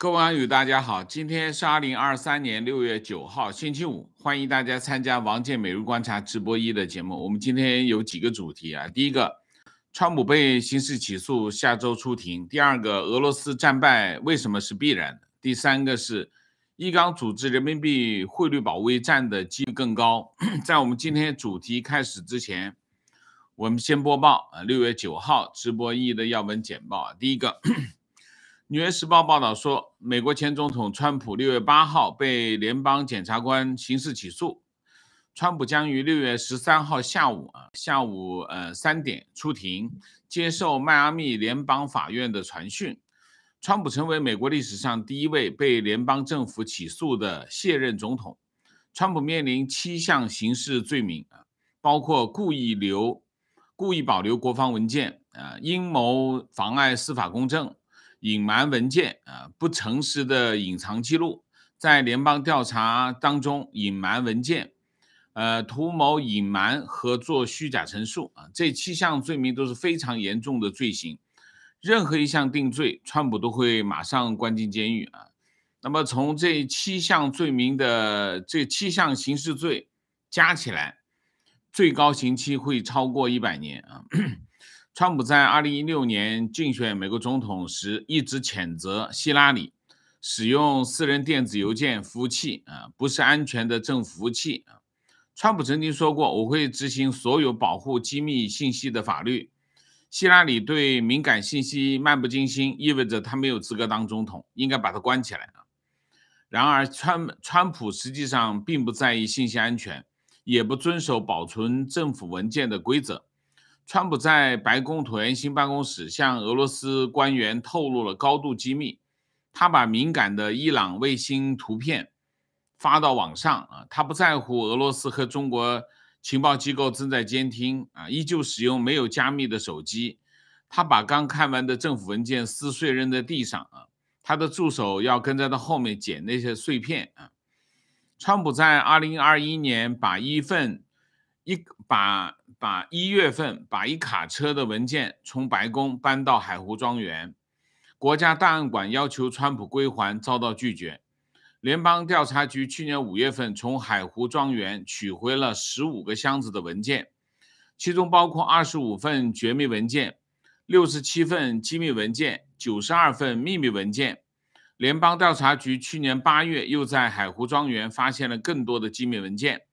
各位网友，大家好！今天是二零二三年六月九号，星期五，欢迎大家参加王建每日观察直播一的节目。我们今天有几个主题啊，第一个，川普被刑事起诉，下周出庭；第二个，俄罗斯战败为什么是必然的；第三个是，伊朗组织人民币汇率保卫战的几率更高。在我们今天主题开始之前，我们先播报啊，六月九号直播一的要闻简报啊，第一个。《纽约时报》报道说，美国前总统川普六月八号被联邦检察官刑事起诉。川普将于六月十三号下午啊下午呃三点出庭接受迈阿密联邦法院的传讯。川普成为美国历史上第一位被联邦政府起诉的卸任总统。川普面临七项刑事罪名啊，包括故意留故意保留国防文件啊，阴谋妨碍司法公正。隐瞒文件啊，不诚实的隐藏记录，在联邦调查当中隐瞒文件，呃，图谋隐瞒和做虚假陈述啊，这七项罪名都是非常严重的罪行，任何一项定罪，川普都会马上关进监狱啊。那么从这七项罪名的这七项刑事罪加起来，最高刑期会超过一百年啊。川普在二零一六年竞选美国总统时，一直谴责希拉里使用私人电子邮件服务器，啊，不是安全的政府服务器。啊，川普曾经说过：“我会执行所有保护机密信息的法律。”希拉里对敏感信息漫不经心，意味着他没有资格当总统，应该把他关起来。啊，然而川川普实际上并不在意信息安全，也不遵守保存政府文件的规则。川普在白宫椭圆形办公室向俄罗斯官员透露了高度机密，他把敏感的伊朗卫星图片发到网上啊，他不在乎俄罗斯和中国情报机构正在监听啊，依旧使用没有加密的手机，他把刚看完的政府文件撕碎扔在地上啊，他的助手要跟在他后面捡那些碎片啊。川普在二零二一年把一份一把。把一月份把一卡车的文件从白宫搬到海湖庄园，国家档案馆要求川普归还遭到拒绝。联邦调查局去年五月份从海湖庄园取回了十五个箱子的文件，其中包括二十五份绝密文件、六十七份机密文件、九十二份秘密文件。联邦调查局去年八月又在海湖庄园发现了更多的机密文件。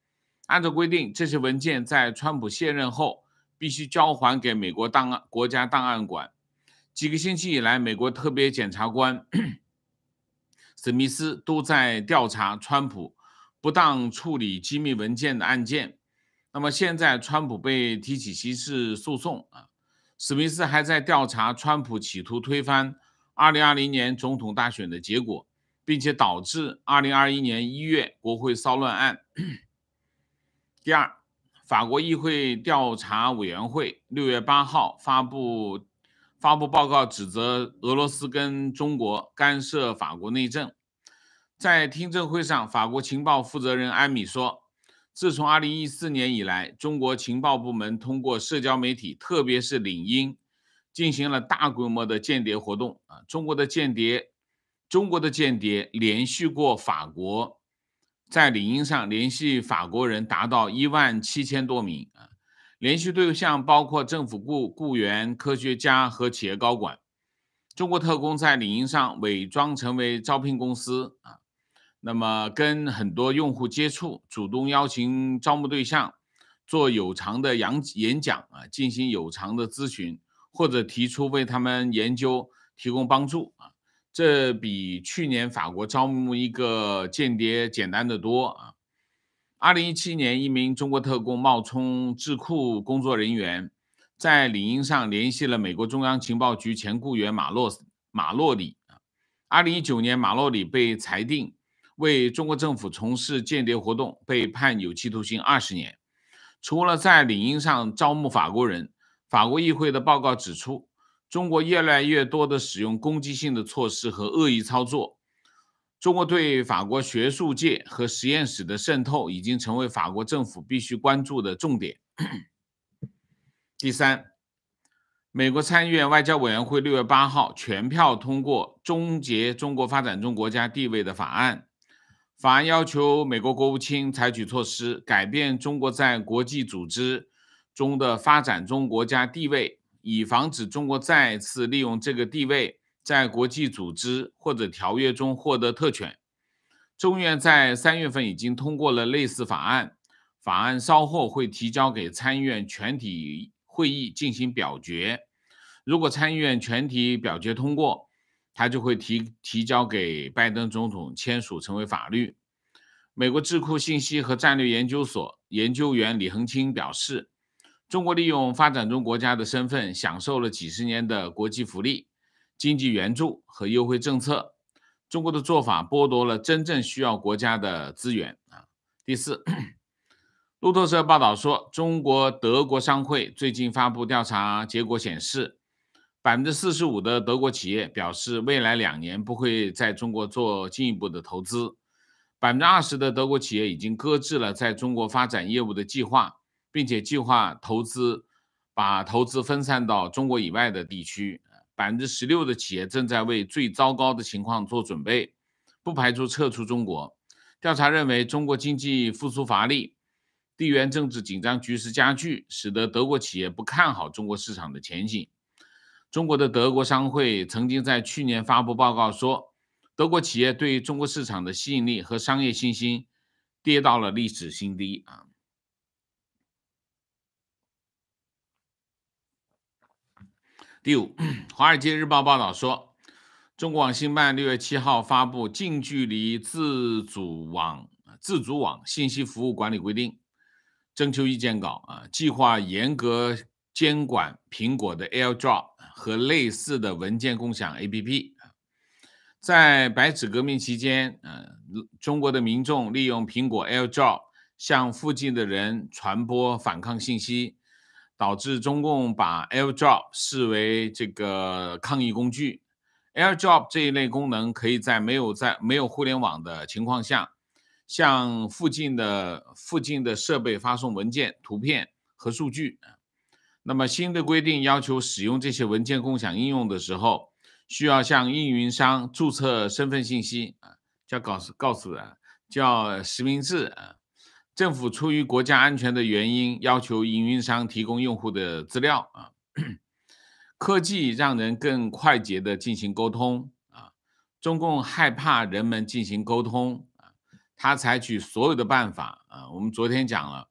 按照规定，这些文件在川普卸任后必须交还给美国档案国家档案馆。几个星期以来，美国特别检察官史密斯都在调查川普不当处理机密文件的案件。那么现在，川普被提起刑事诉讼啊。史密斯还在调查川普企图推翻2020年总统大选的结果，并且导致2021年1月国会骚乱案。第二，法国议会调查委员会六月八号发布发布报告，指责俄罗斯跟中国干涉法国内政。在听证会上，法国情报负责人埃米说，自从二零一四年以来，中国情报部门通过社交媒体，特别是领英，进行了大规模的间谍活动。啊，中国的间谍，中国的间谍，连续过法国。在领英上联系法国人达到一万七千多名啊，联系对象包括政府雇雇员、科学家和企业高管。中国特工在领英上伪装成为招聘公司啊，那么跟很多用户接触，主动邀请招募对象做有偿的演演讲啊，进行有偿的咨询，或者提出为他们研究提供帮助啊。这比去年法国招募一个间谍简单的多啊！二零一七年，一名中国特工冒充智库工作人员，在领英上联系了美国中央情报局前雇员马洛马洛里。二零一九年，马洛里被裁定为中国政府从事间谍活动，被判有期徒刑二十年。除了在领英上招募法国人，法国议会的报告指出。中国越来越多地使用攻击性的措施和恶意操作。中国对法国学术界和实验室的渗透已经成为法国政府必须关注的重点。第三，美国参议院外交委员会六月八号全票通过终结中国发展中国家地位的法案。法案要求美国国务卿采取措施改变中国在国际组织中的发展中国家地位。以防止中国再次利用这个地位，在国际组织或者条约中获得特权。众院在三月份已经通过了类似法案，法案稍后会提交给参议院全体会议进行表决。如果参议院全体表决通过，他就会提提交给拜登总统签署成为法律。美国智库信息和战略研究所研究员李恒清表示。中国利用发展中国家的身份，享受了几十年的国际福利、经济援助和优惠政策。中国的做法剥夺了真正需要国家的资源啊。第四，路透社报道说，中国德国商会最近发布调查结果显示，百分之四十五的德国企业表示未来两年不会在中国做进一步的投资，百分之二十的德国企业已经搁置了在中国发展业务的计划。并且计划投资，把投资分散到中国以外的地区。百分之十六的企业正在为最糟糕的情况做准备，不排除撤出中国。调查认为，中国经济复苏乏力，地缘政治紧张局势加剧，使得德国企业不看好中国市场的前景。中国的德国商会曾经在去年发布报告说，德国企业对中国市场的吸引力和商业信心跌到了历史新低啊。第五，华尔街日报报道说，中国网信办六月七号发布《近距离自主网自主网信息服务管理规定》征求意见稿啊，计划严格监管苹果的 AirDrop 和类似的文件共享 APP。啊，在白纸革命期间，嗯，中国的民众利用苹果 AirDrop 向附近的人传播反抗信息。导致中共把 AirDrop 视为这个抗议工具。AirDrop 这一类功能可以在没有在没有互联网的情况下，向附近的附近的设备发送文件、图片和数据。那么新的规定要求使用这些文件共享应用的时候，需要向运营商注册身份信息啊，叫告告诉人，叫实名制啊。政府出于国家安全的原因，要求运营商提供用户的资料啊。科技让人更快捷的进行沟通啊。中共害怕人们进行沟通啊，他采取所有的办法啊。我们昨天讲了，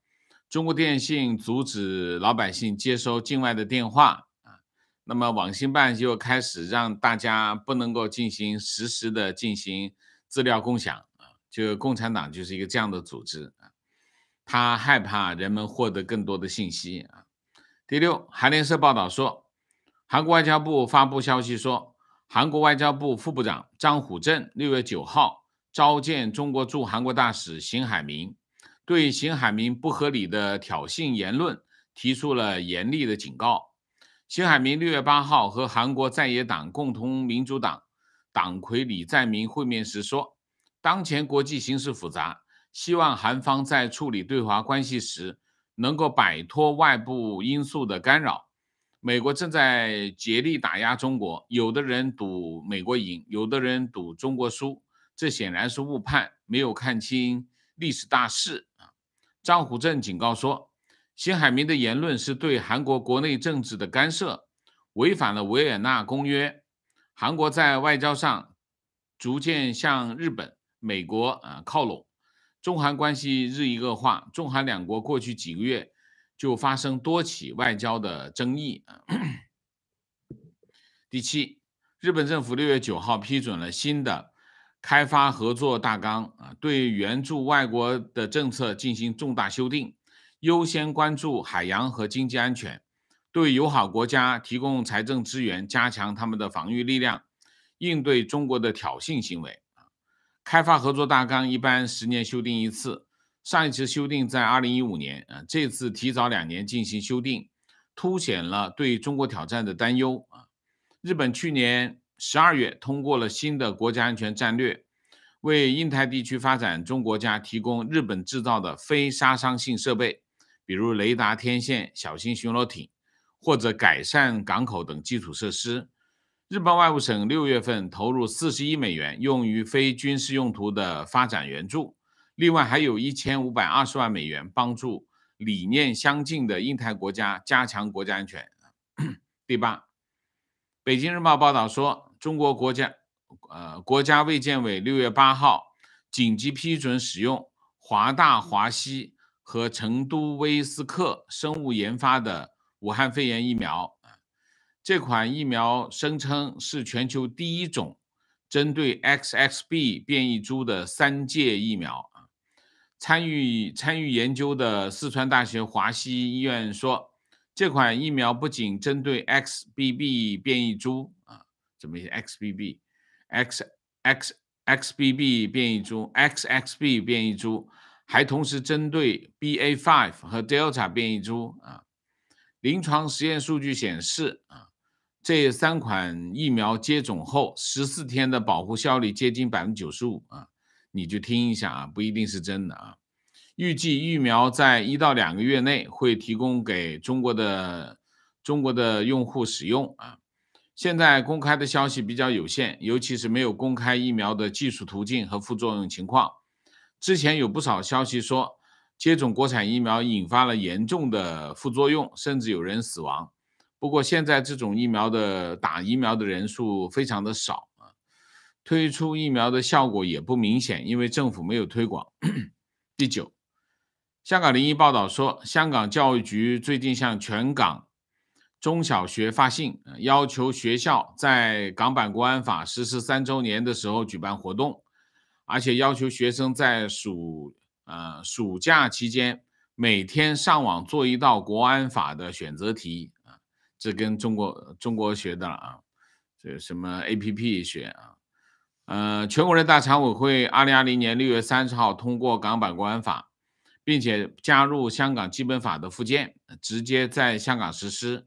中国电信阻止老百姓接收境外的电话啊。那么网信办就开始让大家不能够进行实时的进行资料共享啊。就共产党就是一个这样的组织。他害怕人们获得更多的信息啊。第六，韩联社报道说，韩国外交部发布消息说，韩国外交部副部长张虎镇六月九号召见中国驻韩国大使邢海明，对邢海明不合理的挑衅言论提出了严厉的警告。邢海明六月八号和韩国在野党共同民主党党魁李在明会面时说，当前国际形势复杂。希望韩方在处理对华关系时，能够摆脱外部因素的干扰。美国正在竭力打压中国，有的人赌美国赢，有的人赌中国输，这显然是误判，没有看清历史大势啊。张虎镇警告说，辛海明的言论是对韩国国内政治的干涉，违反了《维也纳公约》。韩国在外交上逐渐向日本、美国啊靠拢。中韩关系日益恶化，中韩两国过去几个月就发生多起外交的争议。第七，日本政府六月九号批准了新的开发合作大纲啊，对援助外国的政策进行重大修订，优先关注海洋和经济安全，对友好国家提供财政资源，加强他们的防御力量，应对中国的挑衅行为。开发合作大纲一般十年修订一次，上一次修订在二零一五年啊，这次提早两年进行修订，凸显了对中国挑战的担忧啊。日本去年十二月通过了新的国家安全战略，为印太地区发展中国家提供日本制造的非杀伤性设备，比如雷达天线、小型巡逻艇，或者改善港口等基础设施。日本外务省六月份投入四十亿美元用于非军事用途的发展援助，另外还有一千五百二十万美元帮助理念相近的印太国家加强国家安全。第八，北京日报报道说，中国国家呃国家卫健委六月八号紧急批准使用华大、华西和成都威斯克生物研发的武汉肺炎疫苗。这款疫苗声称是全球第一种针对 XXB 变异株的三界疫苗啊。参与参与研究的四川大学华西医院说，这款疫苗不仅针对 XBB 变异株啊，怎么写 XBB，X X XBB 变异株，XXB 变异株，还同时针对 BA.5 和 Delta 变异株啊。临床实验数据显示啊。这三款疫苗接种后十四天的保护效力接近百分之九十五啊，你就听一下啊，不一定是真的啊。预计疫苗在一到两个月内会提供给中国的中国的用户使用啊。现在公开的消息比较有限，尤其是没有公开疫苗的技术途径和副作用情况。之前有不少消息说，接种国产疫苗引发了严重的副作用，甚至有人死亡。不过现在这种疫苗的打疫苗的人数非常的少啊，推出疫苗的效果也不明显，因为政府没有推广。第九，香港零一报道说，香港教育局最近向全港中小学发信，要求学校在港版国安法实施三周年的时候举办活动，而且要求学生在暑呃暑假期间每天上网做一道国安法的选择题。这跟中国中国学的啊，这什么 APP 学啊？呃，全国人大常委会二零二零年六月三十号通过港版国安法，并且加入香港基本法的附件，直接在香港实施。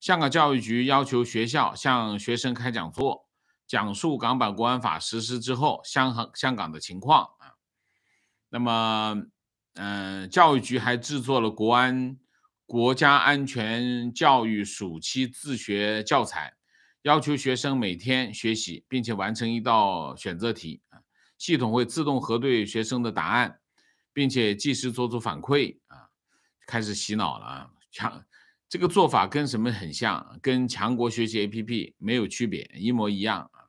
香港教育局要求学校向学生开讲座，讲述港版国安法实施之后香港香港的情况啊。那么，嗯，教育局还制作了国安。国家安全教育暑期自学教材，要求学生每天学习，并且完成一道选择题系统会自动核对学生的答案，并且及时做出反馈啊，开始洗脑了啊！强，这个做法跟什么很像？跟强国学习 A P P 没有区别，一模一样啊。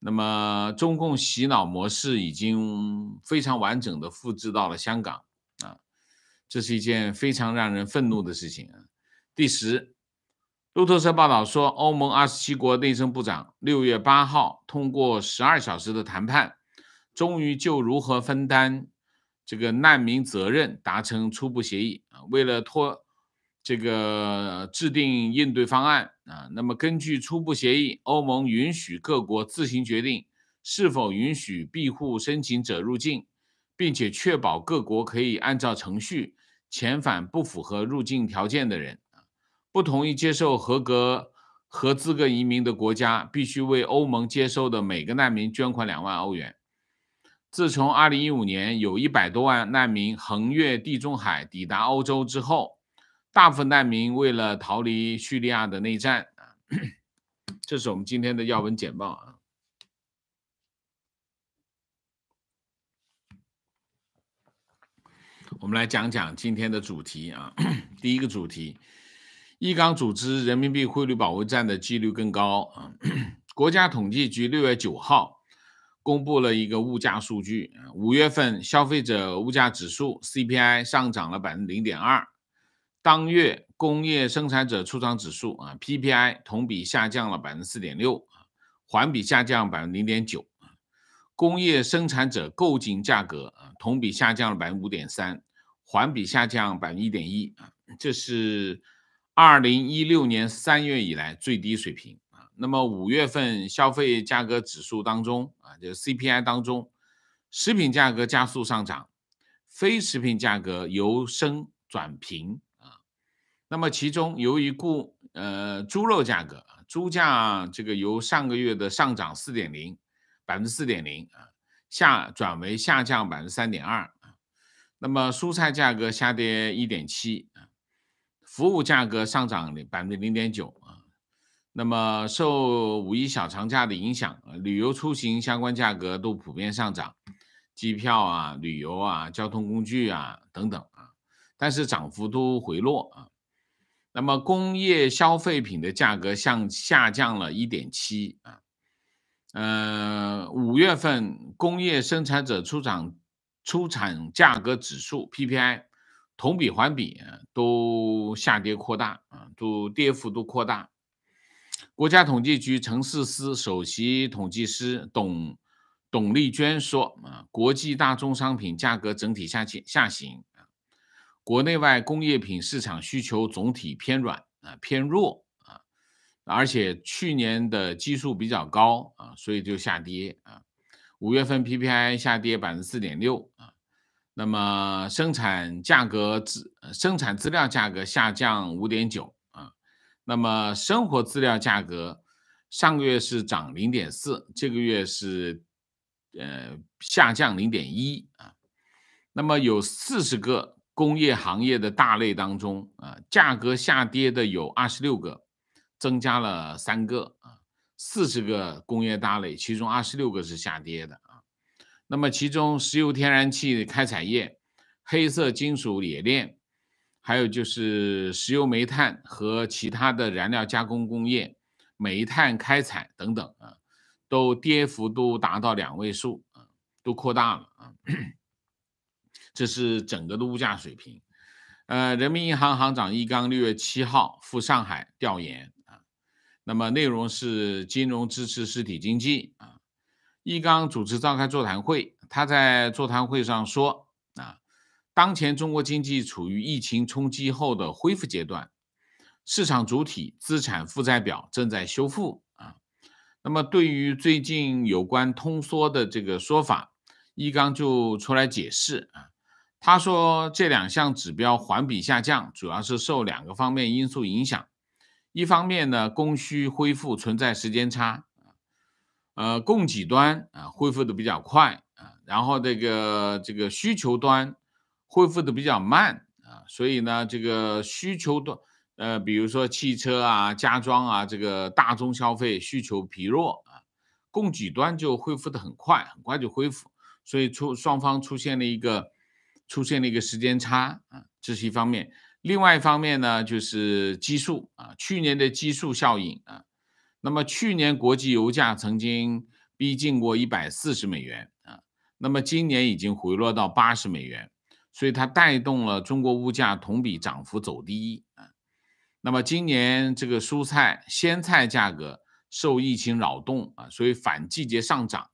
那么，中共洗脑模式已经非常完整的复制到了香港。这是一件非常让人愤怒的事情啊！第十，路透社报道说，欧盟二十七国内政部长六月八号通过十二小时的谈判，终于就如何分担这个难民责任达成初步协议啊。为了拖这个制定应对方案啊，那么根据初步协议，欧盟允许各国自行决定是否允许庇护申请者入境，并且确保各国可以按照程序。遣返不符合入境条件的人，不同意接受合格和资格移民的国家，必须为欧盟接收的每个难民捐款两万欧元。自从二零一五年有一百多万难民横越地中海抵达欧洲之后，大部分难民为了逃离叙利亚的内战，啊，这是我们今天的要闻简报啊。我们来讲讲今天的主题啊，第一个主题，一港组织人民币汇率保卫战的几率更高啊。国家统计局六月九号公布了一个物价数据五月份消费者物价指数 CPI 上涨了百分之零点二，当月工业生产者出厂指数啊 PPI 同比下降了百分之四点六环比下降百分之零点九工业生产者购进价格啊同比下降了百分之五点三。环比下降百分之一点一啊，这是二零一六年三月以来最低水平啊。那么五月份消费价格指数当中啊，就是 CPI 当中，食品价格加速上涨，非食品价格由升转平啊。那么其中由于固呃猪肉价格猪价这个由上个月的上涨四点零百分之四点零啊，下转为下降百分之三点二。那么蔬菜价格下跌一点七啊，服务价格上涨百分之零点九啊。那么受五一小长假的影响，旅游出行相关价格都普遍上涨，机票啊、旅游啊、交通工具啊等等啊，但是涨幅都回落啊。那么工业消费品的价格向下降了一点七啊。呃，五月份工业生产者出厂。出厂价格指数 PPI 同比、环比都下跌扩大啊，都跌幅都扩大。国家统计局城市司首席统计师董董丽娟说啊，国际大宗商品价格整体下行下行啊，国内外工业品市场需求总体偏软啊，偏弱啊，而且去年的基数比较高啊，所以就下跌啊。五月份 PPI 下跌百分之四点六啊，那么生产价格资生产资料价格下降五点九啊，那么生活资料价格上个月是涨零点四，这个月是呃下降零点一啊，那么有四十个工业行业的大类当中啊，价格下跌的有二十六个，增加了三个。四十个工业大类，其中二十六个是下跌的啊。那么，其中石油天然气开采业、黑色金属冶炼，还有就是石油煤炭和其他的燃料加工工业、煤炭开采等等啊，都跌幅都达到两位数啊，都扩大了啊。这是整个的物价水平。呃，人民银行行长易纲六月七号赴上海调研。那么内容是金融支持实体经济啊。易纲主持召开座谈会，他在座谈会上说啊，当前中国经济处于疫情冲击后的恢复阶段，市场主体资产负债表正在修复啊。那么对于最近有关通缩的这个说法，易纲就出来解释啊。他说这两项指标环比下降，主要是受两个方面因素影响。一方面呢，供需恢复存在时间差，呃，供给端啊恢复的比较快啊，然后这个这个需求端恢复的比较慢啊，所以呢，这个需求端，呃，比如说汽车啊、家装啊，这个大宗消费需求疲弱啊，供给端就恢复的很快，很快就恢复，所以出双方出现了一个出现了一个时间差啊，这是一方面。另外一方面呢，就是基数啊，去年的基数效应啊，那么去年国际油价曾经逼近过一百四十美元啊，那么今年已经回落到八十美元，所以它带动了中国物价同比涨幅走低啊。那么今年这个蔬菜、鲜菜价格受疫情扰动啊，所以反季节上涨，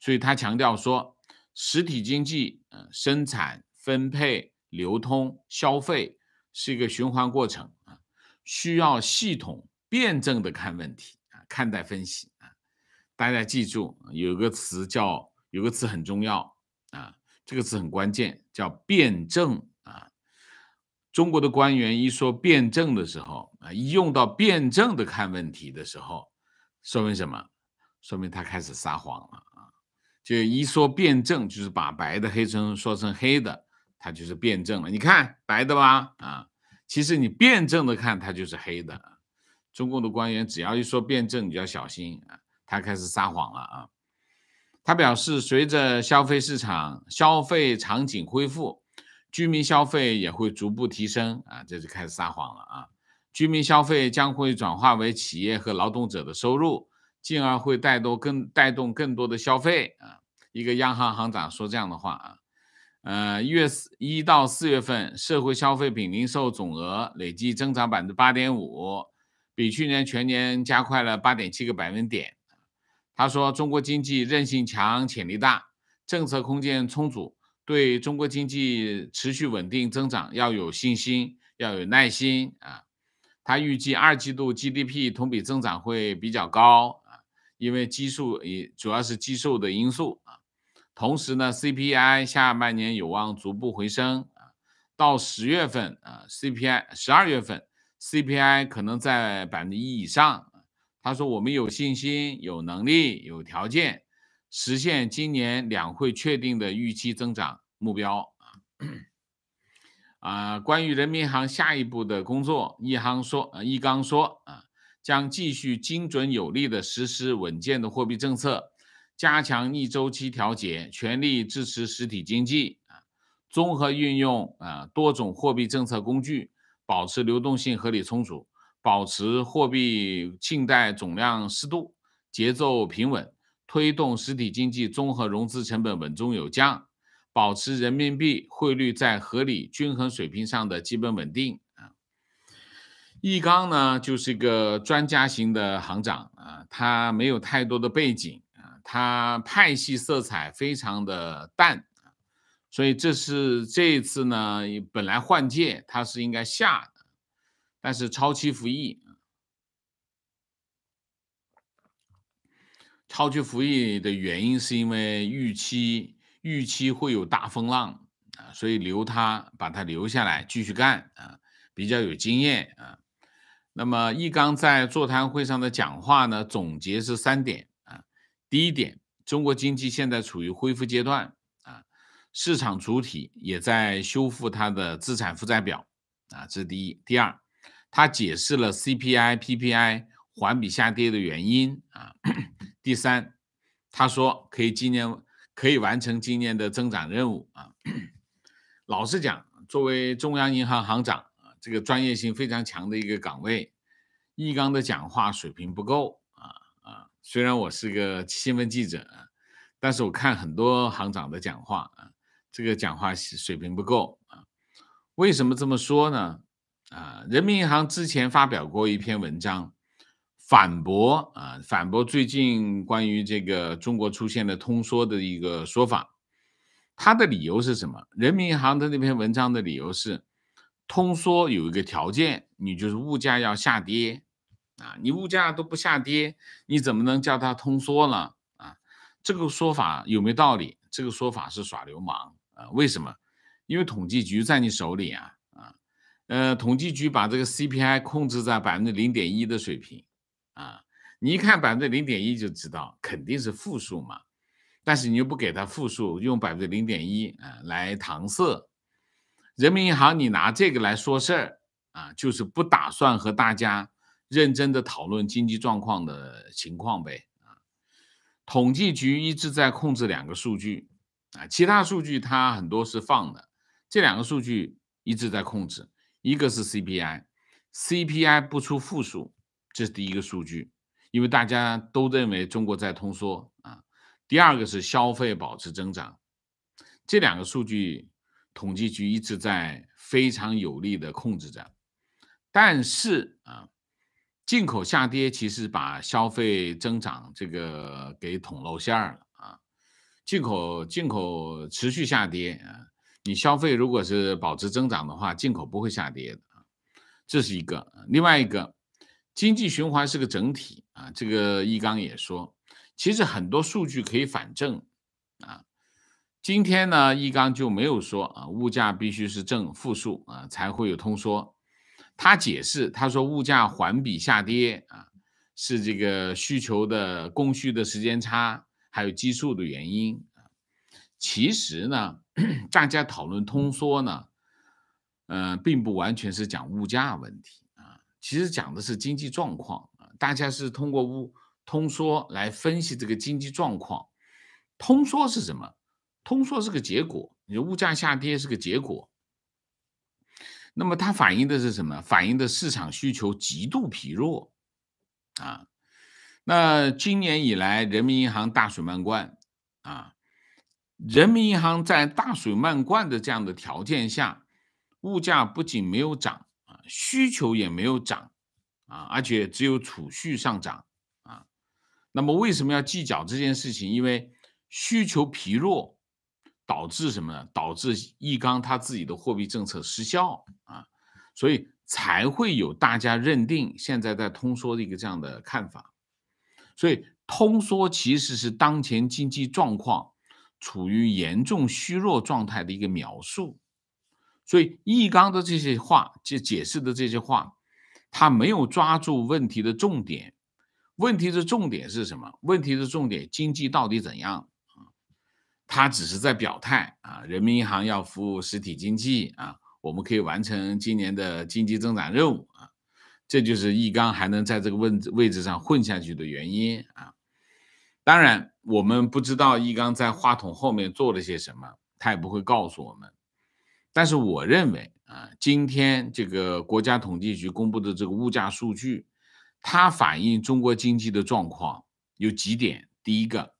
所以他强调说，实体经济啊，生产、分配、流通、消费。是一个循环过程啊，需要系统辩证的看问题啊，看待分析啊。大家记住，有个词叫，有个词很重要啊，这个词很关键，叫辩证啊。中国的官员一说辩证的时候啊，一用到辩证的看问题的时候，说明什么？说明他开始撒谎了啊。就一说辩证，就是把白的黑成说成黑的。它就是辩证了，你看白的吧，啊，其实你辩证的看它就是黑的。中共的官员只要一说辩证，你就要小心啊，他开始撒谎了啊。他表示，随着消费市场消费场景恢复，居民消费也会逐步提升啊，这就开始撒谎了啊。居民消费将会转化为企业和劳动者的收入，进而会带动更带动更多的消费啊。一个央行行长说这样的话啊。呃，一月四一到四月份，社会消费品零售总额累计增长百分之八点五，比去年全年加快了八点七个百分点。他说，中国经济韧性强、潜力大，政策空间充足，对中国经济持续稳定增长要有信心、要有耐心啊。他预计二季度 GDP 同比增长会比较高啊，因为基数也主要是基数的因素。同时呢，CPI 下半年有望逐步回升啊，到十月份啊，CPI 十二月份 CPI 可能在百分之一以上。他说，我们有信心、有能力、有条件实现今年两会确定的预期增长目标啊。啊，关于人民银行下一步的工作，易航说，易纲说啊，将继续精准有力地实施稳健的货币政策。加强逆周期调节，全力支持实体经济啊，综合运用啊多种货币政策工具，保持流动性合理充足，保持货币信贷总量适度、节奏平稳，推动实体经济综合融资成本稳中有降，保持人民币汇率在合理均衡水平上的基本稳定易纲呢，就是一个专家型的行长啊，他没有太多的背景。他派系色彩非常的淡所以这是这一次呢，本来换届他是应该下，但是超期服役超期服役的原因是因为预期预期会有大风浪啊，所以留他把他留下来继续干啊，比较有经验啊。那么易纲在座谈会上的讲话呢，总结是三点。第一点，中国经济现在处于恢复阶段啊，市场主体也在修复它的资产负债表啊，这是第一。第二，他解释了 CPI、PPI 环比下跌的原因啊。第三，他说可以今年可以完成今年的增长任务啊。老实讲，作为中央银行行长啊，这个专业性非常强的一个岗位，易纲的讲话水平不够。虽然我是个新闻记者，但是我看很多行长的讲话啊，这个讲话水平不够啊。为什么这么说呢？啊，人民银行之前发表过一篇文章，反驳啊，反驳最近关于这个中国出现的通缩的一个说法。他的理由是什么？人民银行的那篇文章的理由是，通缩有一个条件，你就是物价要下跌。啊，你物价都不下跌，你怎么能叫它通缩呢？啊？这个说法有没有道理？这个说法是耍流氓啊！为什么？因为统计局在你手里啊啊，呃，统计局把这个 CPI 控制在百分之零点一的水平啊，你一看百分之零点一就知道肯定是负数嘛。但是你又不给它负数，用百分之零点一啊来搪塞。人民银行你拿这个来说事儿啊，就是不打算和大家。认真的讨论经济状况的情况呗啊，统计局一直在控制两个数据啊，其他数据它很多是放的，这两个数据一直在控制，一个是 CPI，CPI 不出负数，这是第一个数据，因为大家都认为中国在通缩啊，第二个是消费保持增长，这两个数据统计局一直在非常有力的控制着，但是啊。进口下跌其实把消费增长这个给捅露馅儿了啊！进口进口持续下跌啊，你消费如果是保持增长的话，进口不会下跌的啊，这是一个。另外一个，经济循环是个整体啊，这个易纲也说，其实很多数据可以反证啊。今天呢，易纲就没有说啊，物价必须是正负数啊才会有通缩。他解释，他说物价环比下跌啊，是这个需求的、供需的时间差，还有基数的原因啊。其实呢，大家讨论通缩呢，呃，并不完全是讲物价问题啊，其实讲的是经济状况啊。大家是通过物通缩来分析这个经济状况。通缩是什么？通缩是个结果，你物价下跌是个结果。那么它反映的是什么？反映的市场需求极度疲弱，啊，那今年以来人民银行大水漫灌，啊，人民银行在大水漫灌的这样的条件下，物价不仅没有涨，需求也没有涨，啊，而且只有储蓄上涨，啊，那么为什么要计较这件事情？因为需求疲弱。导致什么呢？导致易纲他自己的货币政策失效啊，所以才会有大家认定现在在通缩的一个这样的看法。所以通缩其实是当前经济状况处于严重虚弱状态的一个描述。所以易纲的这些话，这解释的这些话，他没有抓住问题的重点。问题的重点是什么？问题的重点，经济到底怎样？他只是在表态啊，人民银行要服务实体经济啊，我们可以完成今年的经济增长任务啊，这就是易纲还能在这个位位置上混下去的原因啊。当然，我们不知道易纲在话筒后面做了些什么，他也不会告诉我们。但是我认为啊，今天这个国家统计局公布的这个物价数据，它反映中国经济的状况有几点，第一个。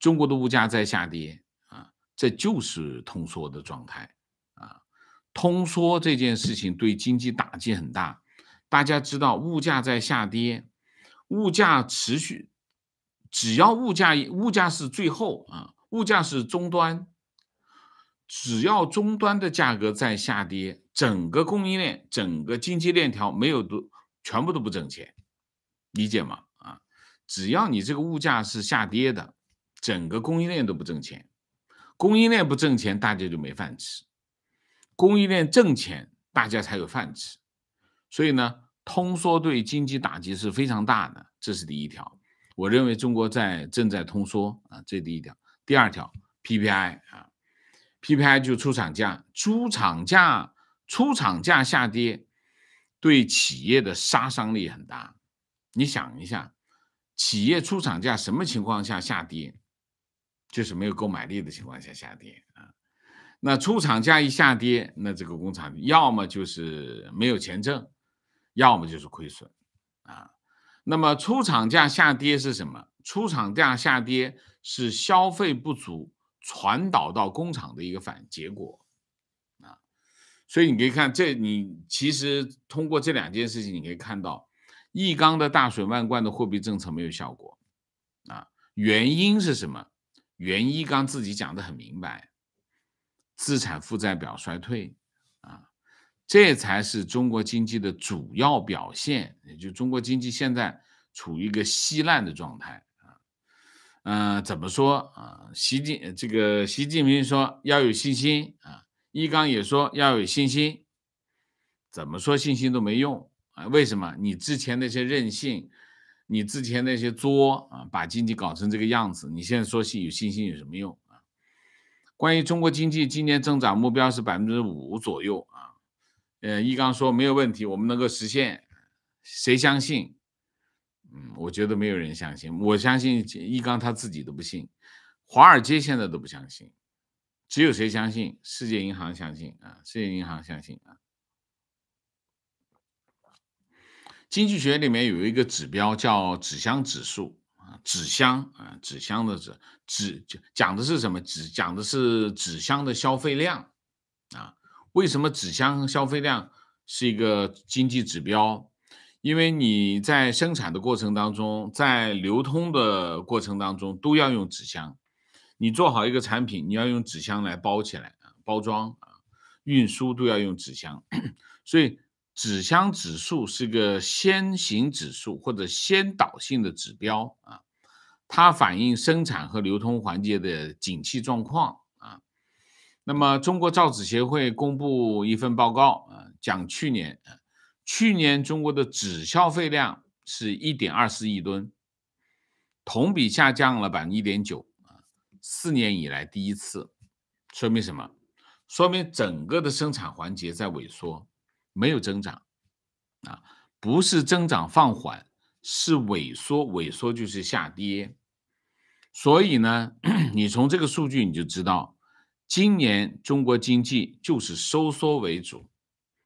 中国的物价在下跌啊，这就是通缩的状态啊。通缩这件事情对经济打击很大。大家知道，物价在下跌，物价持续，只要物价物价是最后啊，物价是终端，只要终端的价格在下跌，整个供应链、整个经济链条没有都全部都不挣钱，理解吗？啊，只要你这个物价是下跌的。整个供应链都不挣钱，供应链不挣钱，大家就没饭吃。供应链挣钱，大家才有饭吃。所以呢，通缩对经济打击是非常大的，这是第一条。我认为中国在正在通缩啊，这第一条。第二条，PPI 啊，PPI 就出厂价、出厂价、出厂价下跌，对企业的杀伤力很大。你想一下，企业出厂价什么情况下下跌？就是没有购买力的情况下下跌啊，那出厂价一下跌，那这个工厂要么就是没有钱挣，要么就是亏损啊。那么出厂价下跌是什么？出厂价下跌是消费不足传导到工厂的一个反结果啊。所以你可以看这，你其实通过这两件事情，你可以看到，一纲的大水漫灌的货币政策没有效果啊。原因是什么？袁一刚自己讲的很明白，资产负债表衰退啊，这才是中国经济的主要表现，也就中国经济现在处于一个稀烂的状态啊。嗯，怎么说啊？习近这个习近平说要有信心啊，一刚也说要有信心。怎么说信心都没用啊？为什么？你之前那些任性。你之前那些作啊，把经济搞成这个样子，你现在说信有信心有什么用啊？关于中国经济今年增长目标是百分之五左右啊，嗯，一刚说没有问题，我们能够实现，谁相信？嗯，我觉得没有人相信，我相信一刚他自己都不信，华尔街现在都不相信，只有谁相信？世界银行相信啊，世界银行相信啊。经济学里面有一个指标叫纸箱指数啊，纸箱啊，纸箱的纸，纸讲的是什么？纸讲的是纸箱的消费量啊。为什么纸箱消费量是一个经济指标？因为你在生产的过程当中，在流通的过程当中都要用纸箱。你做好一个产品，你要用纸箱来包起来啊，包装啊，运输都要用纸箱，所以。纸箱指数是个先行指数或者先导性的指标啊，它反映生产和流通环节的景气状况啊。那么，中国造纸协会公布一份报告啊，讲去年，去年中国的纸消费量是1.24亿吨，同比下降了1.9%，啊，四年以来第一次，说明什么？说明整个的生产环节在萎缩。没有增长，啊，不是增长放缓，是萎缩。萎缩就是下跌，所以呢，你从这个数据你就知道，今年中国经济就是收缩为主，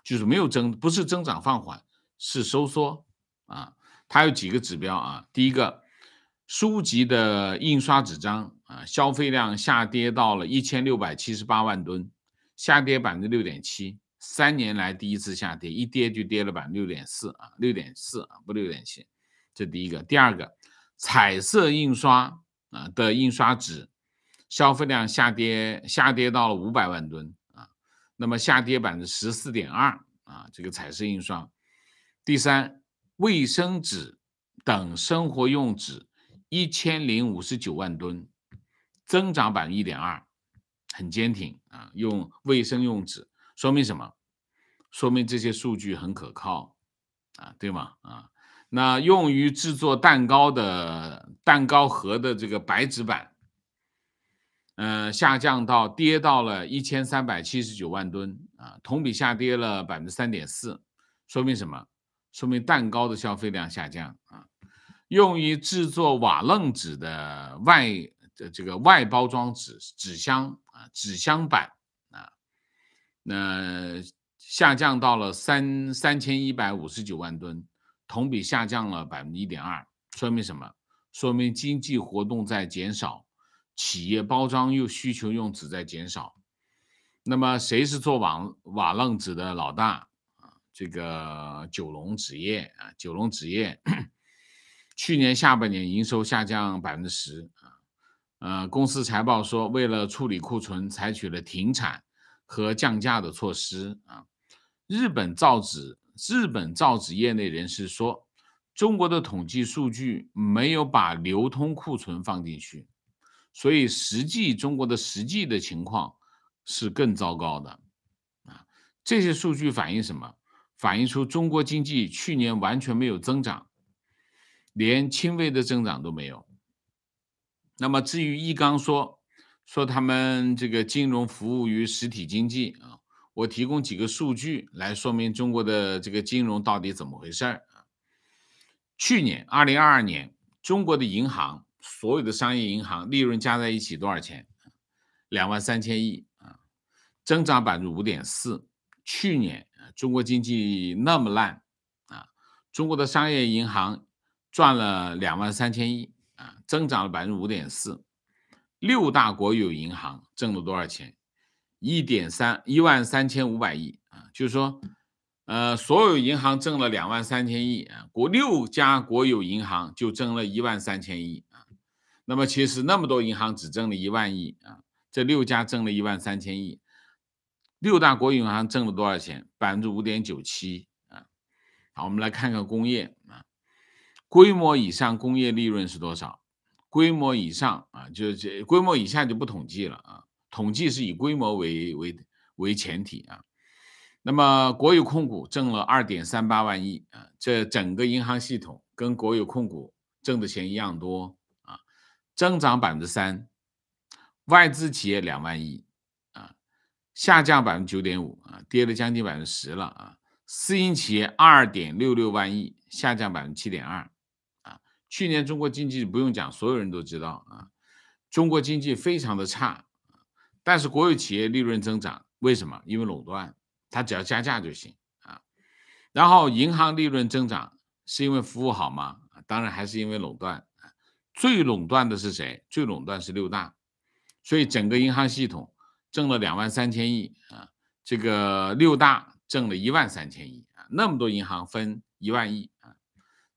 就是没有增，不是增长放缓，是收缩啊。它有几个指标啊，第一个，书籍的印刷纸张啊，消费量下跌到了一千六百七十八万吨，下跌百分之六点七。三年来第一次下跌，一跌就跌了之六点四啊，六点四啊，不六点七，这第一个。第二个，彩色印刷啊的印刷纸消费量下跌，下跌到了五百万吨啊，那么下跌分之十四点二啊，这个彩色印刷。第三，卫生纸等生活用纸一千零五十九万吨，增长百分之一点二，很坚挺啊，用卫生用纸。说明什么？说明这些数据很可靠，啊，对吗？啊，那用于制作蛋糕的蛋糕盒的这个白纸板，嗯，下降到跌到了一千三百七十九万吨啊，同比下跌了百分之三点四，说明什么？说明蛋糕的消费量下降啊。用于制作瓦楞纸的外这这个外包装纸纸箱啊，纸箱板。那下降到了三三千一百五十九万吨，同比下降了百分之一点二，说明什么？说明经济活动在减少，企业包装又需求用纸在减少。那么谁是做瓦瓦楞纸的老大啊？这个九龙纸业啊，九龙纸业去年下半年营收下降百分之十啊，呃，公司财报说为了处理库存，采取了停产。和降价的措施啊，日本造纸日本造纸业内人士说，中国的统计数据没有把流通库存放进去，所以实际中国的实际的情况是更糟糕的啊。这些数据反映什么？反映出中国经济去年完全没有增长，连轻微的增长都没有。那么至于一刚说。说他们这个金融服务于实体经济啊，我提供几个数据来说明中国的这个金融到底怎么回事儿啊。去年二零二二年，中国的银行所有的商业银行利润加在一起多少钱？两万三千亿啊，增长百分之五点四。去年中国经济那么烂啊，中国的商业银行赚了两万三千亿啊，增长了百分之五点四。六大国有银行挣了多少钱？一点三一万三千五百亿啊，就是说，呃，所有银行挣了两万三千亿啊，国六家国有银行就挣了一万三千亿啊。那么其实那么多银行只挣了一万亿啊，这六家挣了一万三千亿。六大国有银行挣了多少钱？百分之五点九七啊。好，我们来看看工业啊，规模以上工业利润是多少？规模以上啊，就是这规模以下就不统计了啊。统计是以规模为为为前提啊。那么国有控股挣了二点三八万亿啊，这整个银行系统跟国有控股挣的钱一样多啊，增长百分之三。外资企业两万亿啊，下降百分之九点五啊，跌了将近百分之十了啊。私营企业二点六六万亿，下降百分之七点二。去年中国经济不用讲，所有人都知道啊，中国经济非常的差，但是国有企业利润增长，为什么？因为垄断，它只要加价就行啊。然后银行利润增长是因为服务好吗？当然还是因为垄断。最垄断的是谁？最垄断是六大，所以整个银行系统挣了两万三千亿啊，这个六大挣了一万三千亿啊，那么多银行分一万亿啊。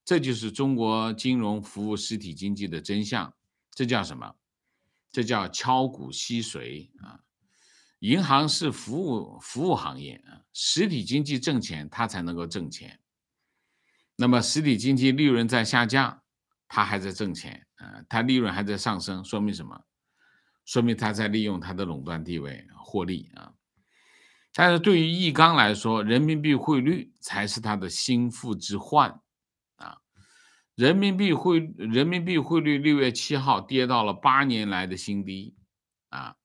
这就是中国金融服务实体经济的真相，这叫什么？这叫敲骨吸髓啊！银行是服务服务行业啊，实体经济挣钱，它才能够挣钱。那么实体经济利润在下降，它还在挣钱啊，它利润还在上升，说明什么？说明它在利用它的垄断地位获利啊。但是对于易纲来说，人民币汇率才是他的心腹之患。人民币汇人民币汇率六月七号跌到了八年来的新低，啊，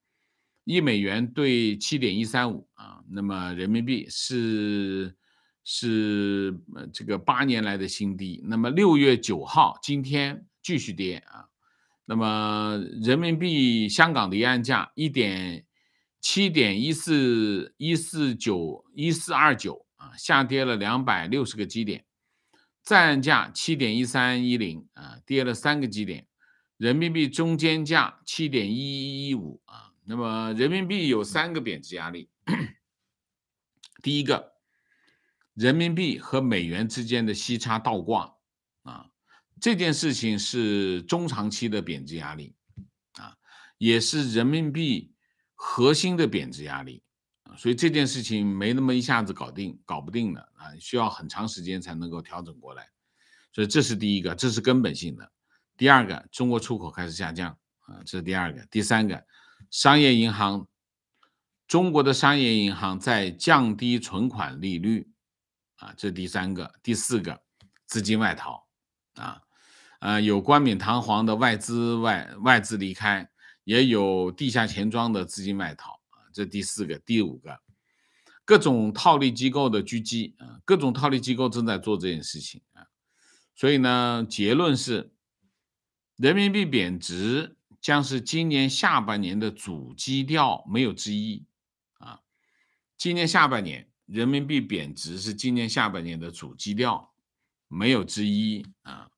一美元兑七点一三五啊，那么人民币是是这个八年来的新低。那么六月九号今天继续跌啊，那么人民币香港离岸价一点七点一四一四九一四二九啊，下跌了两百六十个基点。在岸价七点一三一零啊，跌了三个基点；人民币中间价七点一一一五啊。那么人民币有三个贬值压力。第一个，人民币和美元之间的息差倒挂啊，这件事情是中长期的贬值压力啊，也是人民币核心的贬值压力，所以这件事情没那么一下子搞定，搞不定了。啊，需要很长时间才能够调整过来，所以这是第一个，这是根本性的。第二个，中国出口开始下降啊，这是第二个。第三个，商业银行，中国的商业银行在降低存款利率啊，这是第三个。第四个，资金外逃啊，呃，有冠冕堂皇的外资外外资离开，也有地下钱庄的资金外逃啊，这第四个，第五个。各种套利机构的狙击啊，各种套利机构正在做这件事情啊，所以呢，结论是，人民币贬值将是今年下半年的主基调，没有之一啊。今年下半年，人民币贬值是今年下半年的主基调，没有之一啊。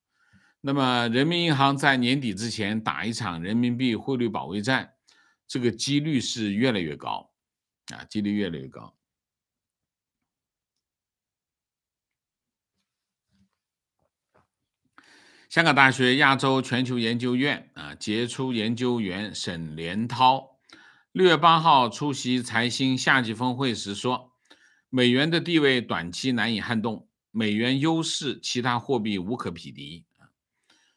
那么，人民银行在年底之前打一场人民币汇率保卫战，这个几率是越来越高啊，几率越来越高。香港大学亚洲全球研究院啊，杰出研究员沈连涛，六月八号出席财新夏季峰会时说：“美元的地位短期难以撼动，美元优势其他货币无可匹敌。”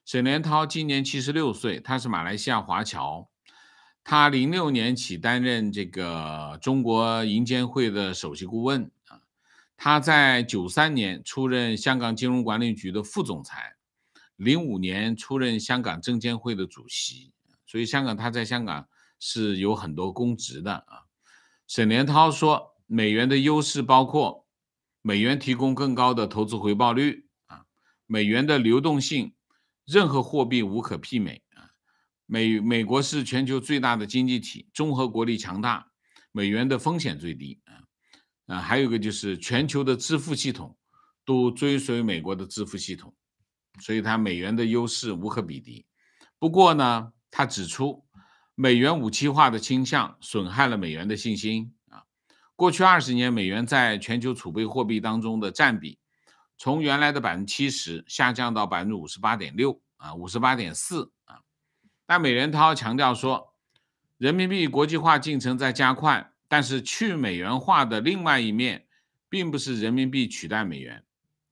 沈连涛今年七十六岁，他是马来西亚华侨，他零六年起担任这个中国银监会的首席顾问啊，他在九三年出任香港金融管理局的副总裁。零五年出任香港证监会的主席，所以香港他在香港是有很多公职的啊。沈连涛说，美元的优势包括美元提供更高的投资回报率啊，美元的流动性，任何货币无可媲美啊。美美国是全球最大的经济体，综合国力强大，美元的风险最低啊。啊，还有一个就是全球的支付系统都追随美国的支付系统。所以它美元的优势无可比拟。不过呢，他指出，美元武器化的倾向损害了美元的信心啊。过去二十年，美元在全球储备货币当中的占比，从原来的百分之七十下降到百分之五十八点六啊，五十八点四啊。但美元涛强调说，人民币国际化进程在加快，但是去美元化的另外一面，并不是人民币取代美元。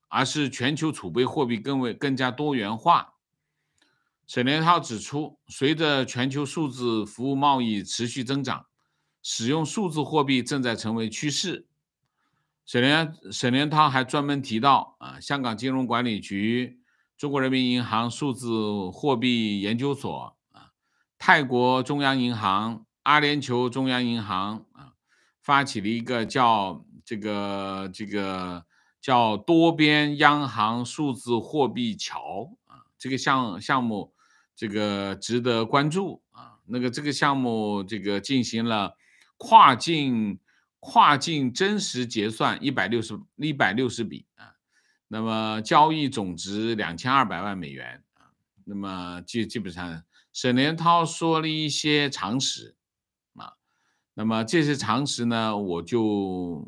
而是全球储备货币更为更加多元化。沈连涛指出，随着全球数字服务贸易持续增长，使用数字货币正在成为趋势。沈连沈连涛还专门提到，啊，香港金融管理局、中国人民银行数字货币研究所、啊，泰国中央银行、阿联酋中央银行、啊，发起了一个叫这个这个。叫多边央行数字货币桥啊，这个项项目，这个值得关注啊。那个这个项目，这个进行了跨境跨境真实结算一百六十一百六十笔啊，那么交易总值两千二百万美元啊，那么基基本上，沈连涛说了一些常识啊，那么这些常识呢，我就。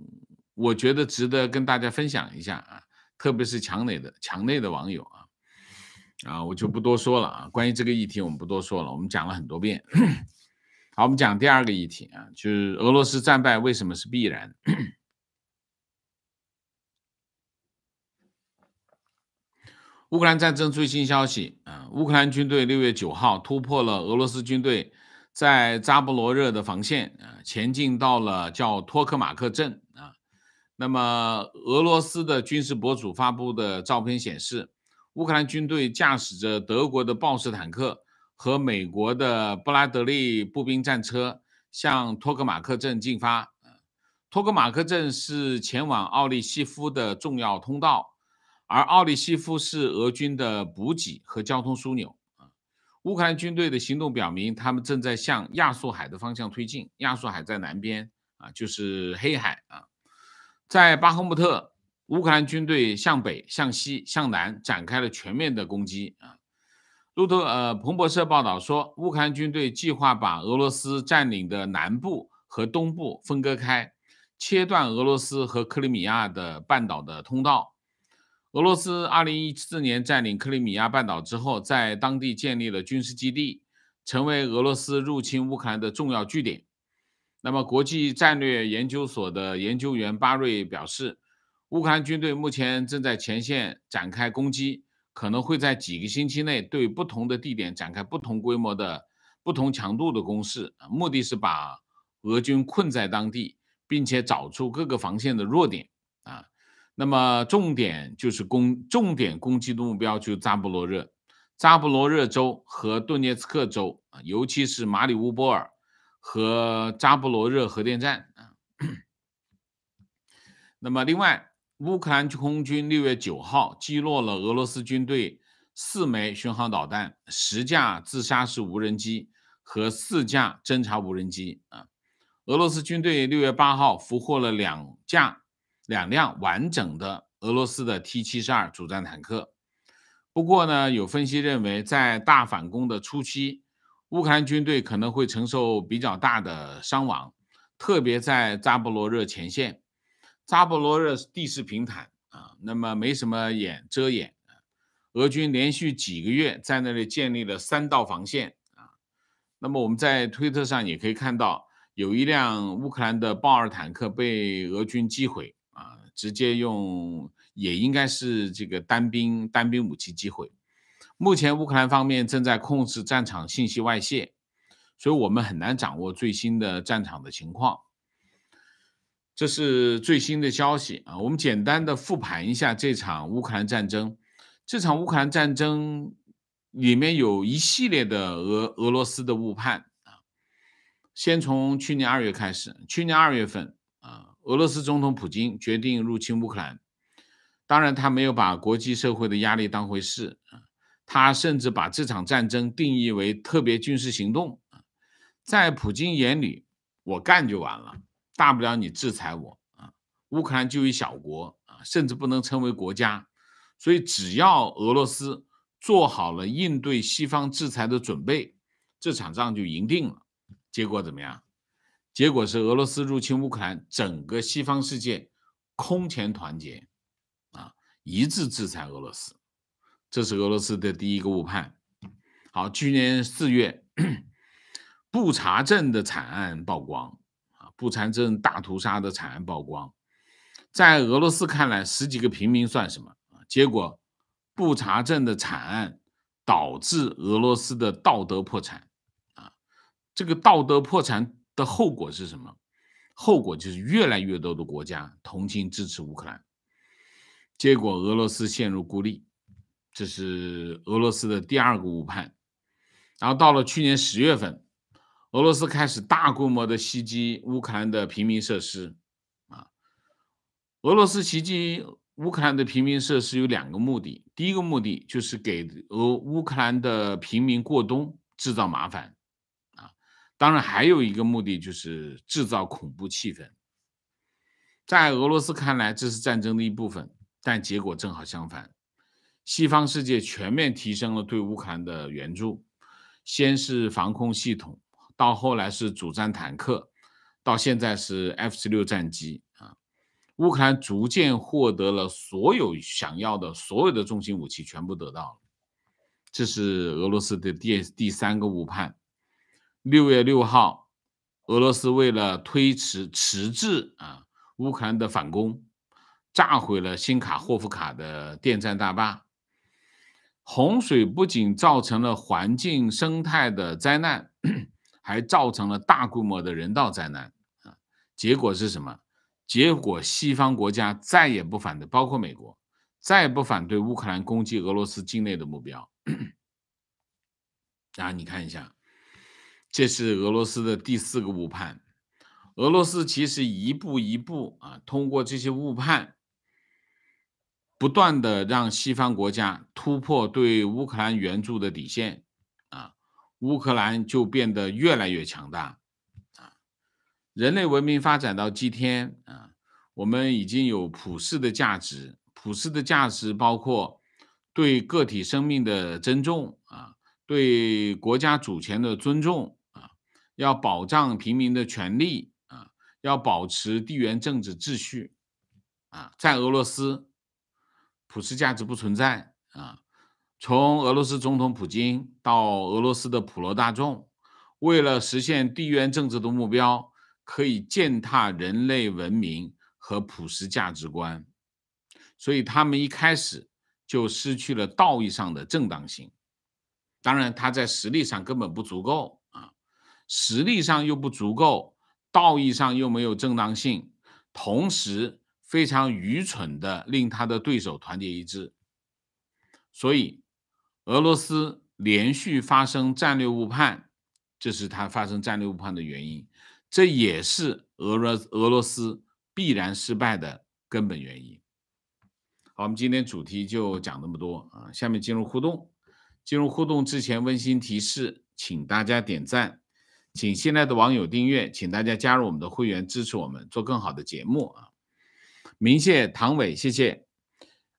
我觉得值得跟大家分享一下啊，特别是墙内的墙内的网友啊，啊，我就不多说了啊。关于这个议题，我们不多说了，我们讲了很多遍。好，我们讲第二个议题啊，就是俄罗斯战败为什么是必然？乌克兰战争最新消息啊，乌克兰军队六月九号突破了俄罗斯军队在扎波罗热的防线，啊，前进到了叫托克马克镇啊。那么，俄罗斯的军事博主发布的照片显示，乌克兰军队驾驶着德国的豹式坦克和美国的布拉德利步兵战车向托克马克镇进发。托克马克镇是前往奥利西夫的重要通道，而奥利西夫是俄军的补给和交通枢纽。乌克兰军队的行动表明，他们正在向亚速海的方向推进。亚速海在南边，啊，就是黑海，啊。在巴赫穆特，乌克兰军队向北、向西、向南展开了全面的攻击啊！路透呃，彭博社报道说，乌克兰军队计划把俄罗斯占领的南部和东部分割开，切断俄罗斯和克里米亚的半岛的通道。俄罗斯二零一四年占领克里米亚半岛之后，在当地建立了军事基地，成为俄罗斯入侵乌克兰的重要据点。那么，国际战略研究所的研究员巴瑞表示，乌克兰军队目前正在前线展开攻击，可能会在几个星期内对不同的地点展开不同规模的、不同强度的攻势，目的是把俄军困在当地，并且找出各个防线的弱点啊。那么，重点就是攻，重点攻击的目标就扎布罗热、扎布罗热州和顿涅茨克州啊，尤其是马里乌波尔。和扎波罗热核电站啊。那么，另外，乌克兰空军六月九号击落了俄罗斯军队四枚巡航导弹、十架自杀式无人机和四架侦察无人机啊。俄罗斯军队六月八号俘获了两架、两辆完整的俄罗斯的 T 七十二主战坦克。不过呢，有分析认为，在大反攻的初期。乌克兰军队可能会承受比较大的伤亡，特别在扎波罗热前线。扎波罗热地势平坦啊，那么没什么掩遮掩。俄军连续几个月在那里建立了三道防线啊。那么我们在推特上也可以看到，有一辆乌克兰的豹二坦克被俄军击毁啊，直接用也应该是这个单兵单兵武器击毁。目前乌克兰方面正在控制战场信息外泄，所以我们很难掌握最新的战场的情况。这是最新的消息啊！我们简单的复盘一下这场乌克兰战争。这场乌克兰战争里面有一系列的俄俄罗斯的误判啊。先从去年二月开始，去年二月份啊，俄罗斯总统普京决定入侵乌克兰，当然他没有把国际社会的压力当回事啊。他甚至把这场战争定义为特别军事行动啊，在普京眼里，我干就完了，大不了你制裁我啊。乌克兰就一小国啊，甚至不能称为国家，所以只要俄罗斯做好了应对西方制裁的准备，这场仗就赢定了。结果怎么样？结果是俄罗斯入侵乌克兰，整个西方世界空前团结啊，一致制裁俄罗斯。这是俄罗斯的第一个误判。好，去年四月，布查镇的惨案曝光，啊，布查镇大屠杀的惨案曝光，在俄罗斯看来，十几个平民算什么啊？结果，布查镇的惨案导致俄罗斯的道德破产，啊，这个道德破产的后果是什么？后果就是越来越多的国家同情支持乌克兰，结果俄罗斯陷入孤立。这是俄罗斯的第二个误判，然后到了去年十月份，俄罗斯开始大规模的袭击乌克兰的平民设施啊。俄罗斯袭击乌克兰的平民设施有两个目的，第一个目的就是给俄乌克兰的平民过冬制造麻烦啊，当然还有一个目的就是制造恐怖气氛。在俄罗斯看来，这是战争的一部分，但结果正好相反。西方世界全面提升了对乌克兰的援助，先是防空系统，到后来是主战坦克，到现在是 F 十六战机啊，乌克兰逐渐获得了所有想要的所有的重型武器，全部得到了。这是俄罗斯的第第三个误判。六月六号，俄罗斯为了推迟、迟滞啊乌克兰的反攻，炸毁了新卡霍夫卡的电站大坝。洪水不仅造成了环境生态的灾难，还造成了大规模的人道灾难啊！结果是什么？结果西方国家再也不反对，包括美国，再也不反对乌克兰攻击俄罗斯境内的目标。啊，你看一下，这是俄罗斯的第四个误判。俄罗斯其实一步一步啊，通过这些误判。不断的让西方国家突破对乌克兰援助的底线，啊，乌克兰就变得越来越强大，啊，人类文明发展到今天，啊，我们已经有普世的价值，普世的价值包括对个体生命的尊重，啊，对国家主权的尊重，啊，要保障平民的权利，啊，要保持地缘政治秩序，啊，在俄罗斯。普世价值不存在啊！从俄罗斯总统普京到俄罗斯的普罗大众，为了实现地缘政治的目标，可以践踏人类文明和普世价值观。所以他们一开始就失去了道义上的正当性。当然，他在实力上根本不足够啊，实力上又不足够，道义上又没有正当性，同时。非常愚蠢的，令他的对手团结一致，所以俄罗斯连续发生战略误判，这是他发生战略误判的原因，这也是俄罗俄罗斯必然失败的根本原因。好，我们今天主题就讲那么多啊。下面进入互动，进入互动之前温馨提示，请大家点赞，请新来的网友订阅，请大家加入我们的会员，支持我们做更好的节目啊。明谢唐伟，谢谢。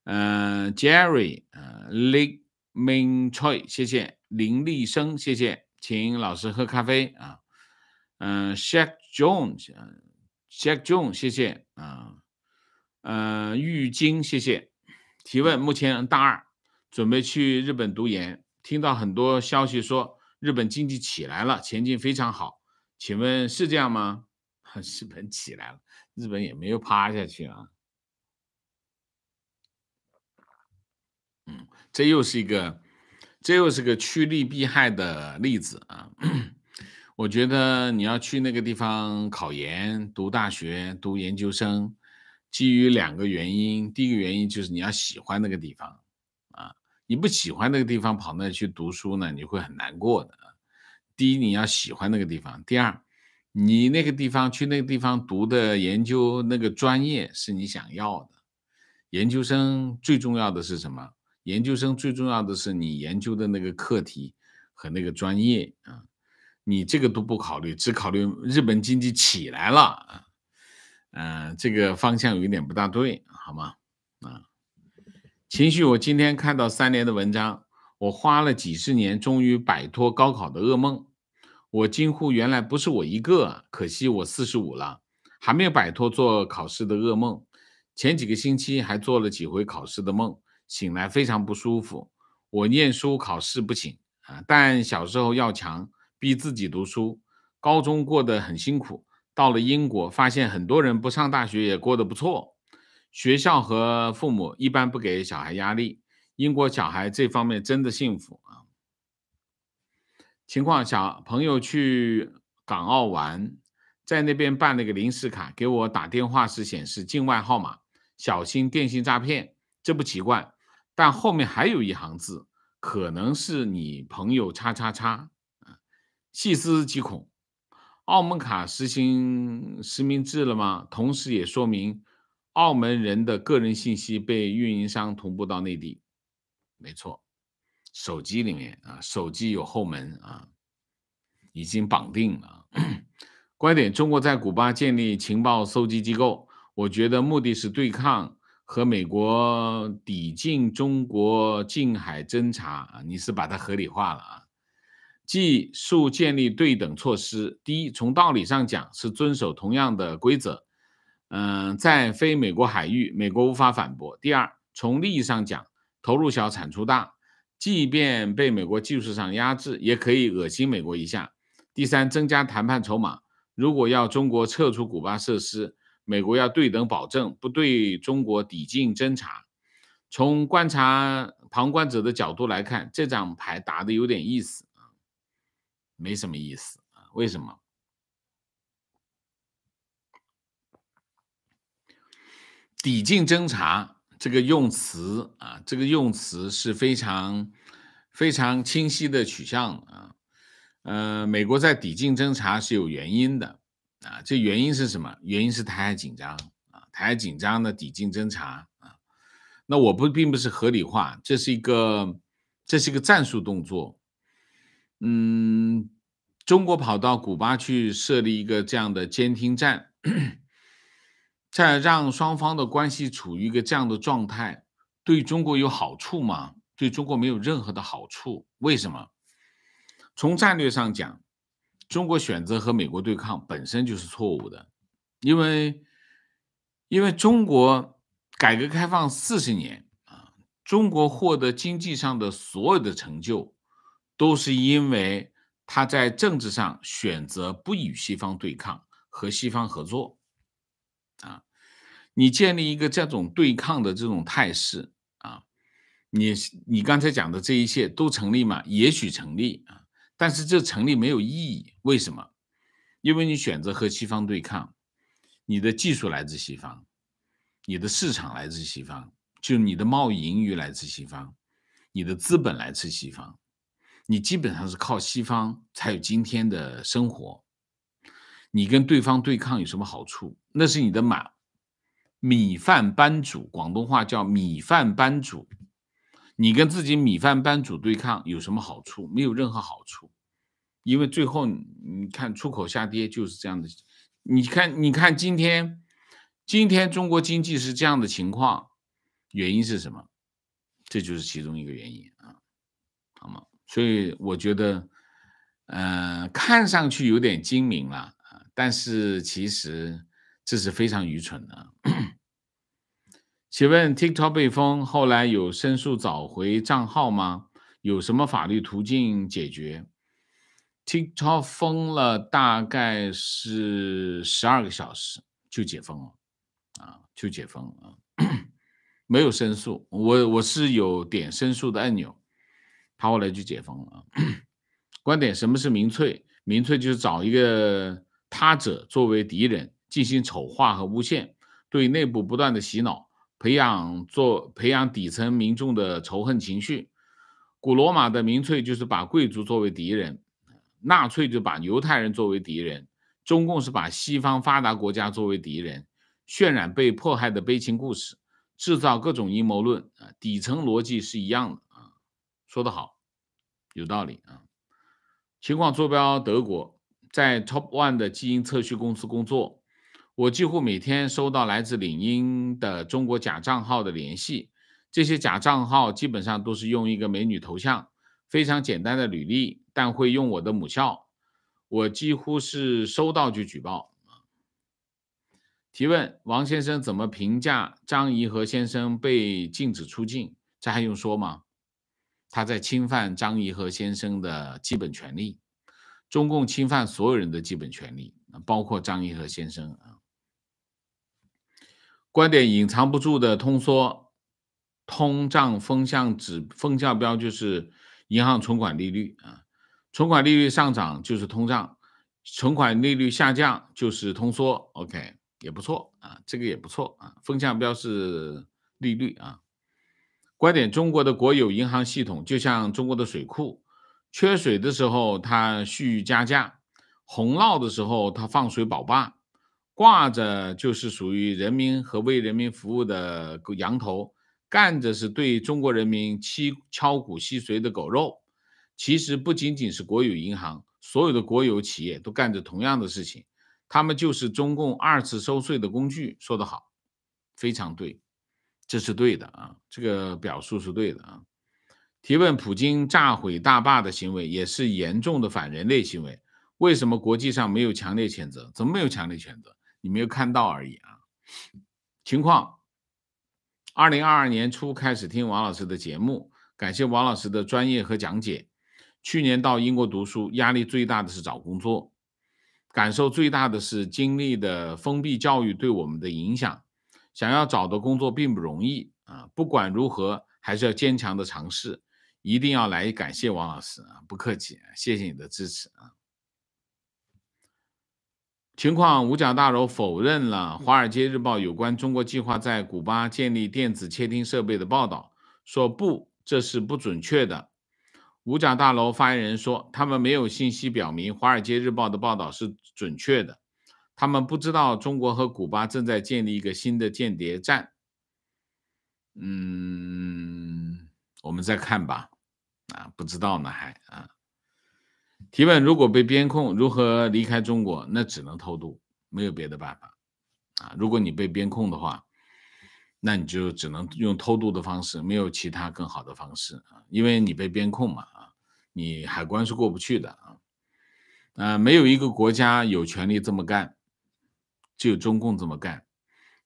嗯，Jerry，呃，Lee Ming Choi，谢谢林立生，谢谢，请老师喝咖啡啊。嗯，Shack Jones，Shack Jones，谢谢啊。嗯，玉晶，谢谢提问。目前大二，准备去日本读研，听到很多消息说日本经济起来了，前景非常好，请问是这样吗？日 本起来了。日本也没有趴下去啊，嗯，这又是一个，这又是个趋利避害的例子啊。我觉得你要去那个地方考研、读大学、读研究生，基于两个原因。第一个原因就是你要喜欢那个地方啊，你不喜欢那个地方跑那去读书呢，你会很难过的。第一，你要喜欢那个地方；第二，你那个地方去那个地方读的研究那个专业是你想要的？研究生最重要的是什么？研究生最重要的是你研究的那个课题和那个专业啊！你这个都不考虑，只考虑日本经济起来了啊？嗯，这个方向有一点不大对，好吗？啊，情绪。我今天看到三联的文章，我花了几十年终于摆脱高考的噩梦。我惊呼，原来不是我一个，可惜我四十五了，还没有摆脱做考试的噩梦。前几个星期还做了几回考试的梦，醒来非常不舒服。我念书考试不行啊，但小时候要强，逼自己读书。高中过得很辛苦，到了英国发现很多人不上大学也过得不错。学校和父母一般不给小孩压力，英国小孩这方面真的幸福啊。情况：小朋友去港澳玩，在那边办了个临时卡，给我打电话时显示境外号码，小心电信诈骗。这不奇怪，但后面还有一行字，可能是你朋友“叉叉叉”啊，细思极恐。澳门卡实行实名制了吗？同时也说明，澳门人的个人信息被运营商同步到内地，没错。手机里面啊，手机有后门啊，已经绑定了。观点：中国在古巴建立情报搜集机构，我觉得目的是对抗和美国抵近中国近海侦察啊。你是把它合理化了啊？技术建立对等措施。第一，从道理上讲是遵守同样的规则，嗯，在非美国海域，美国无法反驳。第二，从利益上讲，投入小，产出大。即便被美国技术上压制，也可以恶心美国一下。第三，增加谈判筹码。如果要中国撤出古巴设施，美国要对等保证不对中国抵近侦查。从观察旁观者的角度来看，这张牌打的有点意思啊，没什么意思啊？为什么？抵近侦查？这个用词啊，这个用词是非常非常清晰的取向啊。呃，美国在抵近侦查是有原因的啊，这原因是什么？原因是台海紧张啊，台海紧张的抵近侦查啊。那我不并不是合理化，这是一个这是一个战术动作。嗯，中国跑到古巴去设立一个这样的监听站。在让双方的关系处于一个这样的状态，对中国有好处吗？对中国没有任何的好处。为什么？从战略上讲，中国选择和美国对抗本身就是错误的，因为因为中国改革开放四十年啊，中国获得经济上的所有的成就，都是因为他在政治上选择不与西方对抗，和西方合作。你建立一个这种对抗的这种态势啊，你你刚才讲的这一切都成立嘛？也许成立啊，但是这成立没有意义。为什么？因为你选择和西方对抗，你的技术来自西方，你的市场来自西方，就你的贸易盈余来自西方，你的资本来自西方，你基本上是靠西方才有今天的生活。你跟对方对抗有什么好处？那是你的马。米饭班主，广东话叫米饭班主。你跟自己米饭班主对抗有什么好处？没有任何好处，因为最后你看出口下跌就是这样的。你看，你看今天，今天中国经济是这样的情况，原因是什么？这就是其中一个原因啊。好吗？所以我觉得，嗯，看上去有点精明了啊，但是其实这是非常愚蠢的。请问 TikTok 被封，后来有申诉找回账号吗？有什么法律途径解决？TikTok 封了大概是十二个小时就解封了，啊，就解封啊，没有申诉。我我是有点申诉的按钮，他后来就解封了啊。观点：什么是民粹？民粹就是找一个他者作为敌人，进行丑化和诬陷，对内部不断的洗脑。培养做培养底层民众的仇恨情绪，古罗马的民粹就是把贵族作为敌人，纳粹就把犹太人作为敌人，中共是把西方发达国家作为敌人，渲染被迫害的悲情故事，制造各种阴谋论啊，底层逻辑是一样的啊。说得好，有道理啊。情况坐标德国，在 Top One 的基因测序公司工作。我几乎每天收到来自领英的中国假账号的联系，这些假账号基本上都是用一个美女头像，非常简单的履历，但会用我的母校。我几乎是收到就举报。提问：王先生怎么评价张怡和先生被禁止出境？这还用说吗？他在侵犯张怡和先生的基本权利，中共侵犯所有人的基本权利，包括张怡和先生啊。观点隐藏不住的通缩、通胀风向指风向标就是银行存款利率啊，存款利率上涨就是通胀，存款利率下降就是通缩。OK，也不错啊，这个也不错啊，风向标是利率啊。观点：中国的国有银行系统就像中国的水库，缺水的时候它续加价，洪涝的时候它放水保坝。挂着就是属于人民和为人民服务的羊头，干着是对中国人民敲骨吸髓的狗肉。其实不仅仅是国有银行，所有的国有企业都干着同样的事情，他们就是中共二次收税的工具。说的好，非常对，这是对的啊，这个表述是对的啊。提问：普京炸毁大坝的行为也是严重的反人类行为，为什么国际上没有强烈谴责？怎么没有强烈谴责？你没有看到而已啊！情况，二零二二年初开始听王老师的节目，感谢王老师的专业和讲解。去年到英国读书，压力最大的是找工作，感受最大的是经历的封闭教育对我们的影响。想要找的工作并不容易啊！不管如何，还是要坚强的尝试，一定要来感谢王老师啊！不客气，谢谢你的支持啊！情况：五角大楼否认了《华尔街日报》有关中国计划在古巴建立电子窃听设备的报道，说不，这是不准确的。五角大楼发言人说，他们没有信息表明《华尔街日报》的报道是准确的，他们不知道中国和古巴正在建立一个新的间谍站。嗯，我们再看吧。啊，不知道呢还啊。提问：如果被边控，如何离开中国？那只能偷渡，没有别的办法啊！如果你被边控的话，那你就只能用偷渡的方式，没有其他更好的方式啊！因为你被边控嘛，啊，你海关是过不去的啊！啊，没有一个国家有权利这么干，只有中共这么干，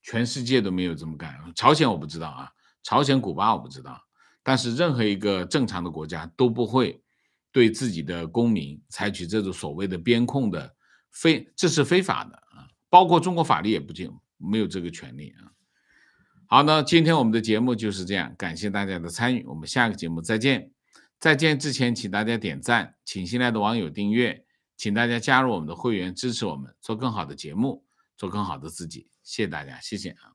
全世界都没有这么干。朝鲜我不知道啊，朝鲜、古巴我不知道，但是任何一个正常的国家都不会。对自己的公民采取这种所谓的边控的非，这是非法的啊！包括中国法律也不禁没有这个权利啊。好，那今天我们的节目就是这样，感谢大家的参与，我们下个节目再见。再见之前，请大家点赞，请新来的网友订阅，请大家加入我们的会员，支持我们做更好的节目，做更好的自己。谢谢大家，谢谢啊。